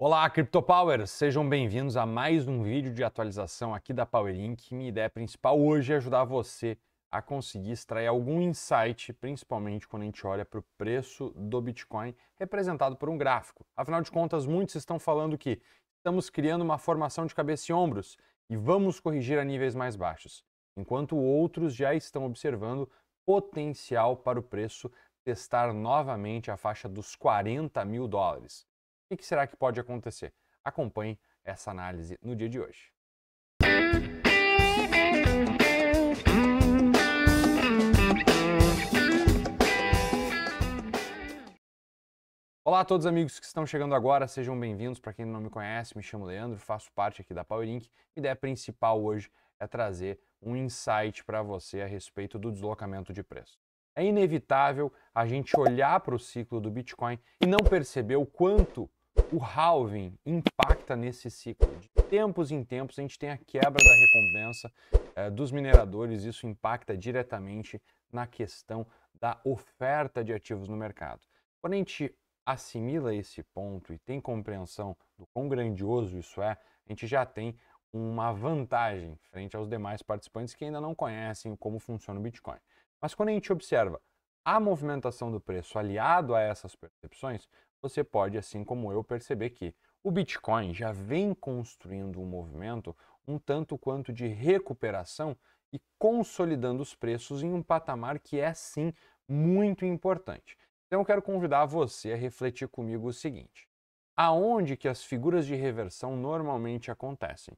Olá, Power. Sejam bem-vindos a mais um vídeo de atualização aqui da PowerInc. Minha ideia principal hoje é ajudar você a conseguir extrair algum insight, principalmente quando a gente olha para o preço do Bitcoin representado por um gráfico. Afinal de contas, muitos estão falando que estamos criando uma formação de cabeça e ombros e vamos corrigir a níveis mais baixos, enquanto outros já estão observando potencial para o preço testar novamente a faixa dos 40 mil dólares. O que será que pode acontecer? Acompanhe essa análise no dia de hoje. Olá a todos amigos que estão chegando agora, sejam bem-vindos. Para quem não me conhece, me chamo Leandro, faço parte aqui da Powerlink. A ideia principal hoje é trazer um insight para você a respeito do deslocamento de preço. É inevitável a gente olhar para o ciclo do Bitcoin e não perceber o quanto o halving impacta nesse ciclo. De tempos em tempos, a gente tem a quebra da recompensa eh, dos mineradores, isso impacta diretamente na questão da oferta de ativos no mercado. Quando a gente assimila esse ponto e tem compreensão do quão grandioso isso é, a gente já tem uma vantagem frente aos demais participantes que ainda não conhecem como funciona o Bitcoin. Mas quando a gente observa a movimentação do preço aliado a essas percepções, você pode, assim como eu, perceber que o Bitcoin já vem construindo um movimento um tanto quanto de recuperação e consolidando os preços em um patamar que é sim muito importante. Então eu quero convidar você a refletir comigo o seguinte: aonde que as figuras de reversão normalmente acontecem?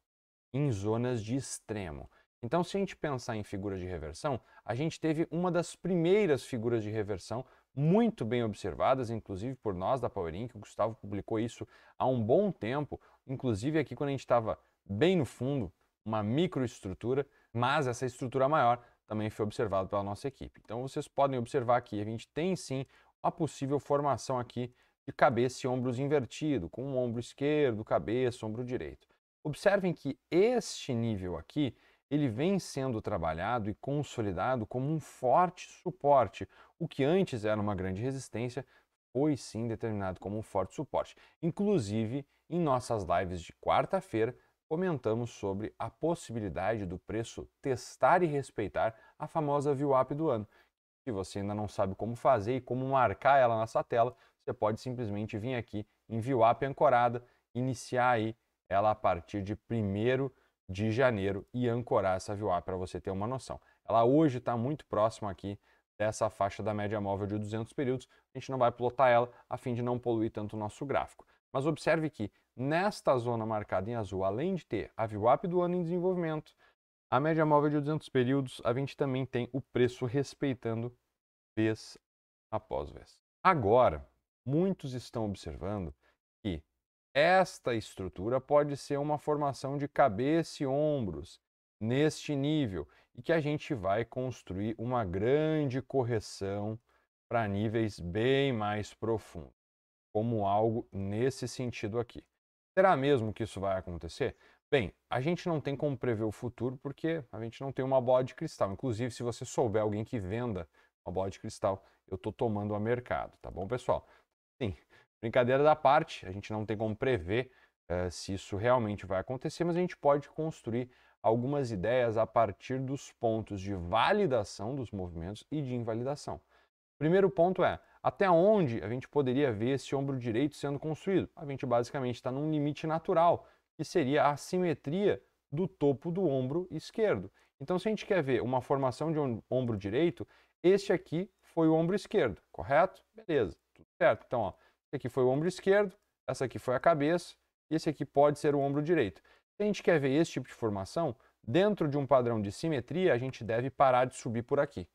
Em zonas de extremo. Então, se a gente pensar em figuras de reversão, a gente teve uma das primeiras figuras de reversão muito bem observadas, inclusive por nós da Power Inc. O Gustavo publicou isso há um bom tempo, inclusive aqui quando a gente estava bem no fundo, uma microestrutura, mas essa estrutura maior também foi observada pela nossa equipe. Então vocês podem observar que a gente tem sim uma possível formação aqui de cabeça e ombros invertido, com o ombro esquerdo, cabeça, ombro direito. Observem que este nível aqui, ele vem sendo trabalhado e consolidado como um forte suporte, o que antes era uma grande resistência foi sim determinado como um forte suporte. Inclusive, em nossas lives de quarta-feira, comentamos sobre a possibilidade do preço testar e respeitar a famosa VWAP do ano. Se você ainda não sabe como fazer e como marcar ela na sua tela, você pode simplesmente vir aqui em VWAP ancorada, iniciar aí ela a partir de 1 de janeiro e ancorar essa VWAP para você ter uma noção. Ela hoje está muito próxima aqui dessa faixa da média móvel de 200 períodos. A gente não vai plotar ela a fim de não poluir tanto o nosso gráfico. Mas observe que nesta zona marcada em azul, além de ter a VWAP do ano em desenvolvimento, a média móvel de 200 períodos, a gente também tem o preço respeitando vez após vez. Agora, muitos estão observando que esta estrutura pode ser uma formação de cabeça e ombros neste nível e que a gente vai construir uma grande correção para níveis bem mais profundos, como algo nesse sentido aqui. Será mesmo que isso vai acontecer? Bem, a gente não tem como prever o futuro porque a gente não tem uma bola de cristal. Inclusive, se você souber alguém que venda uma bola de cristal, eu estou tomando a mercado, tá bom, pessoal? Sim, brincadeira da parte, a gente não tem como prever eh, se isso realmente vai acontecer, mas a gente pode construir algumas ideias a partir dos pontos de validação dos movimentos e de invalidação. Primeiro ponto é até onde a gente poderia ver esse ombro direito sendo construído? A gente basicamente está num limite natural, que seria a simetria do topo do ombro esquerdo. Então, se a gente quer ver uma formação de ombro direito, este aqui foi o ombro esquerdo, correto? Beleza, tudo certo. Então, ó, esse aqui foi o ombro esquerdo, essa aqui foi a cabeça, esse aqui pode ser o ombro direito. Se a gente quer ver esse tipo de formação, dentro de um padrão de simetria, a gente deve parar de subir por aqui.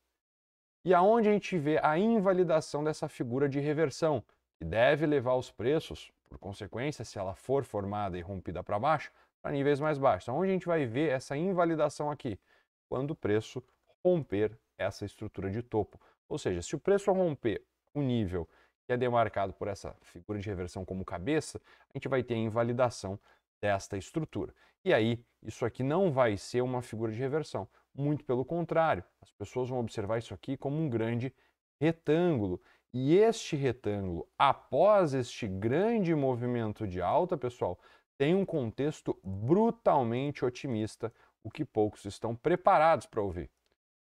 E aonde a gente vê a invalidação dessa figura de reversão, que deve levar os preços, por consequência, se ela for formada e rompida para baixo, para níveis mais baixos. Onde a gente vai ver essa invalidação aqui? Quando o preço romper essa estrutura de topo. Ou seja, se o preço romper o nível que é demarcado por essa figura de reversão como cabeça, a gente vai ter a invalidação desta estrutura. E aí, isso aqui não vai ser uma figura de reversão. Muito pelo contrário, as pessoas vão observar isso aqui como um grande retângulo. E este retângulo, após este grande movimento de alta, pessoal, tem um contexto brutalmente otimista, o que poucos estão preparados para ouvir.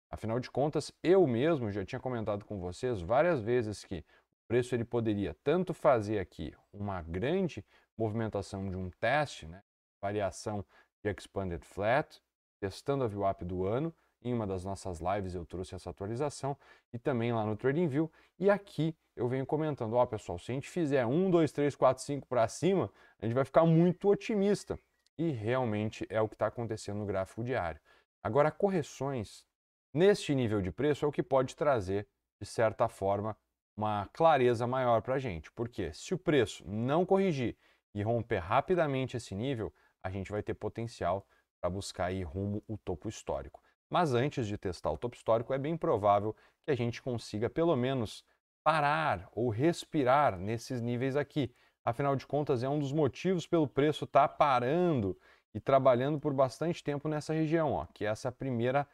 Afinal de contas, eu mesmo já tinha comentado com vocês várias vezes que preço ele poderia tanto fazer aqui uma grande movimentação de um teste, né? variação de Expanded Flat, testando a VWAP do ano, em uma das nossas lives eu trouxe essa atualização e também lá no TradingView. E aqui eu venho comentando, ó oh, pessoal, se a gente fizer 1, 2, 3, 4, 5 para cima, a gente vai ficar muito otimista. E realmente é o que está acontecendo no gráfico diário. Agora, correções neste nível de preço é o que pode trazer, de certa forma, uma clareza maior para a gente. Porque se o preço não corrigir e romper rapidamente esse nível, a gente vai ter potencial para buscar ir rumo o topo histórico. Mas antes de testar o topo histórico, é bem provável que a gente consiga pelo menos parar ou respirar nesses níveis aqui. Afinal de contas, é um dos motivos pelo preço estar tá parando e trabalhando por bastante tempo nessa região, ó, que é essa primeira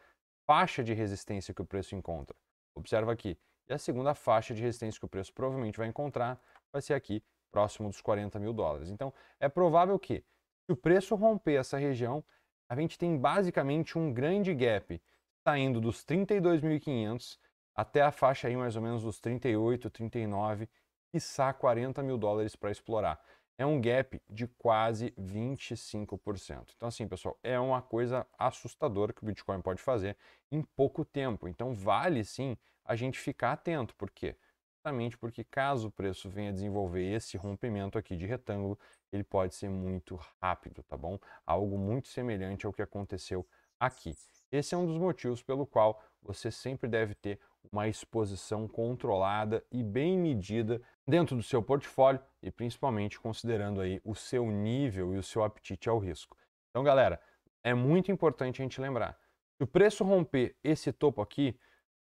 faixa de resistência que o preço encontra. Observa aqui, e a segunda faixa de resistência que o preço provavelmente vai encontrar vai ser aqui próximo dos 40 mil dólares. Então é provável que, se o preço romper essa região, a gente tem basicamente um grande gap saindo dos 32.500 até a faixa aí mais ou menos dos 38, 39, quiçá 40 mil dólares para explorar é um gap de quase 25%. Então, assim, pessoal, é uma coisa assustadora que o Bitcoin pode fazer em pouco tempo. Então, vale sim a gente ficar atento, porque justamente porque caso o preço venha desenvolver esse rompimento aqui de retângulo, ele pode ser muito rápido, tá bom? Algo muito semelhante ao que aconteceu aqui. Esse é um dos motivos pelo qual você sempre deve ter uma exposição controlada e bem medida dentro do seu portfólio e principalmente considerando aí o seu nível e o seu apetite ao risco. Então, galera, é muito importante a gente lembrar. Se o preço romper esse topo aqui,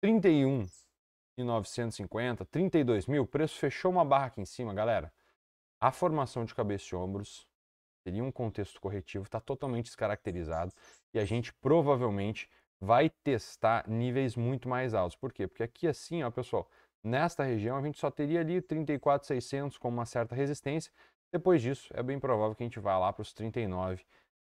31,950, e 32 mil, o preço fechou uma barra aqui em cima, galera. A formação de cabeça e ombros seria um contexto corretivo, está totalmente descaracterizado e a gente provavelmente vai testar níveis muito mais altos. Por quê? Porque aqui assim, ó, pessoal, Nesta região, a gente só teria ali 34,600 com uma certa resistência. Depois disso, é bem provável que a gente vá lá para os 39,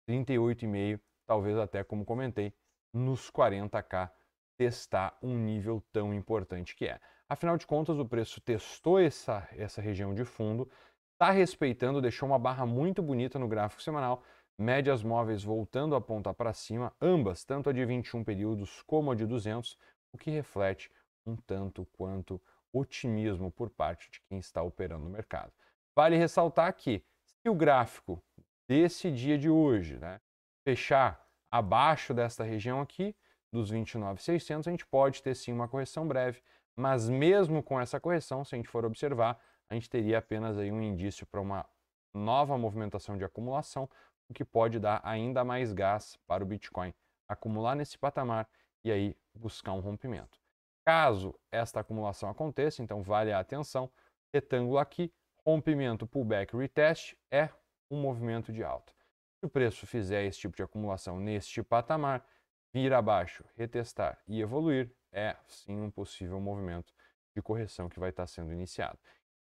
38,5, talvez até, como comentei, nos 40k testar um nível tão importante que é. Afinal de contas, o preço testou essa, essa região de fundo, está respeitando, deixou uma barra muito bonita no gráfico semanal, médias móveis voltando a ponta para cima, ambas, tanto a de 21 períodos como a de 200, o que reflete um tanto quanto otimismo por parte de quem está operando no mercado. Vale ressaltar que se o gráfico desse dia de hoje né, fechar abaixo desta região aqui, dos 29.600, a gente pode ter sim uma correção breve, mas mesmo com essa correção, se a gente for observar, a gente teria apenas aí um indício para uma nova movimentação de acumulação, o que pode dar ainda mais gás para o Bitcoin acumular nesse patamar e aí buscar um rompimento. Caso esta acumulação aconteça, então vale a atenção, retângulo aqui, rompimento, pullback, retest é um movimento de alta. Se o preço fizer esse tipo de acumulação neste patamar, vir abaixo, retestar e evoluir, é sim um possível movimento de correção que vai estar sendo iniciado.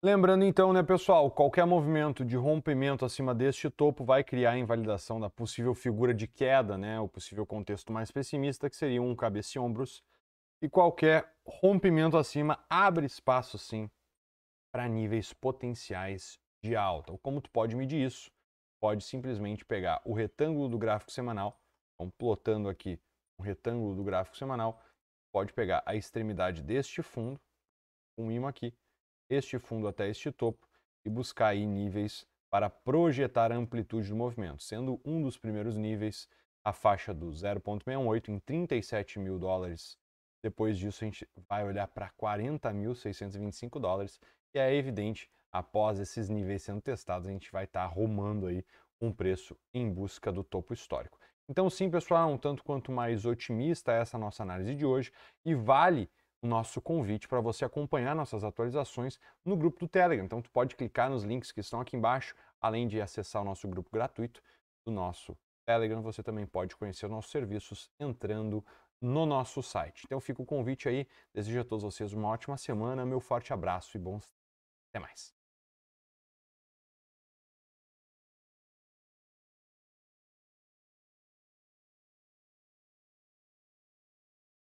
Lembrando então, né, pessoal, qualquer movimento de rompimento acima deste topo vai criar a invalidação da possível figura de queda, né, o possível contexto mais pessimista, que seria um cabeça-ombros e qualquer rompimento acima abre espaço sim para níveis potenciais de alta. Como tu pode medir isso? Pode simplesmente pegar o retângulo do gráfico semanal, então plotando aqui um retângulo do gráfico semanal, pode pegar a extremidade deste fundo, um imã aqui, este fundo até este topo e buscar aí níveis para projetar a amplitude do movimento, sendo um dos primeiros níveis a faixa do 0,68 em 37 mil dólares depois disso, a gente vai olhar para 40.625 dólares. E é evidente, após esses níveis sendo testados, a gente vai estar tá arrumando aí um preço em busca do topo histórico. Então, sim, pessoal, um tanto quanto mais otimista essa nossa análise de hoje e vale o nosso convite para você acompanhar nossas atualizações no grupo do Telegram. Então, tu pode clicar nos links que estão aqui embaixo, além de acessar o nosso grupo gratuito do nosso Telegram, você também pode conhecer nossos serviços entrando no nosso site. Então fica o convite aí, desejo a todos vocês uma ótima semana, meu forte abraço e bons. Até mais.